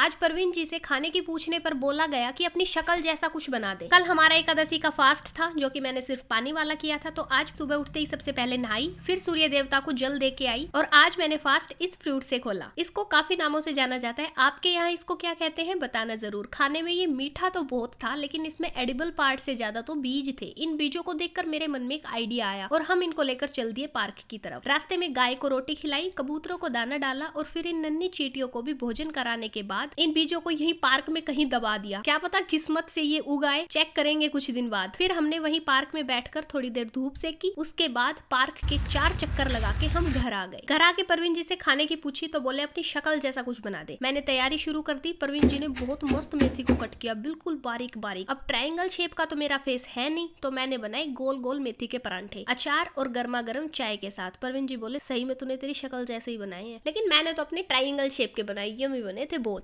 आज परवीन जी से खाने की पूछने पर बोला गया कि अपनी शक्ल जैसा कुछ बना दे कल हमारा एकादशी का फास्ट था जो कि मैंने सिर्फ पानी वाला किया था तो आज सुबह उठते ही सबसे पहले नहाई फिर सूर्य देवता को जल दे के आई और आज मैंने फास्ट इस फ्रूट से खोला इसको काफी नामों से जाना जाता है आपके यहाँ इसको क्या कहते हैं बताना जरूर खाने में ये मीठा तो बहुत था लेकिन इसमें एडिबल पार्ट से ज्यादा तो बीज थे इन बीजों को देखकर मेरे मन में एक आइडिया आया और हम इनको लेकर चल दिए पार्क की तरफ रास्ते में गाय को रोटी खिलाई कबूतरों को दाना डाला और फिर इन नन्नी चीटियों को भी भोजन कराने के बाद बाद इन बीजों को यही पार्क में कहीं दबा दिया क्या पता किस्मत से ये उगाए चेक करेंगे कुछ दिन बाद फिर हमने वही पार्क में बैठकर थोड़ी देर धूप से की उसके बाद पार्क के चार चक्कर लगा के हम घर आ गए घर आके परवीन जी से खाने की पूछी तो बोले अपनी शक्ल जैसा कुछ बना दे मैंने तैयारी शुरू कर दी परवीन जी ने बहुत मस्त मेथी को कट किया बिल्कुल बारीक बारीक अब ट्राइंगल शेप का तो मेरा फेस है नहीं तो मैंने बनाई गोल गोल मेथी के परांठे अचार और गर्मा गर्म चाय के साथ परवीन जी बोले सही में तूने तेरी शक्ल जैसे ही बनाए है लेकिन मैंने तो अपने ट्राइंगल शेप के बनाए ये भी बने थे बहुत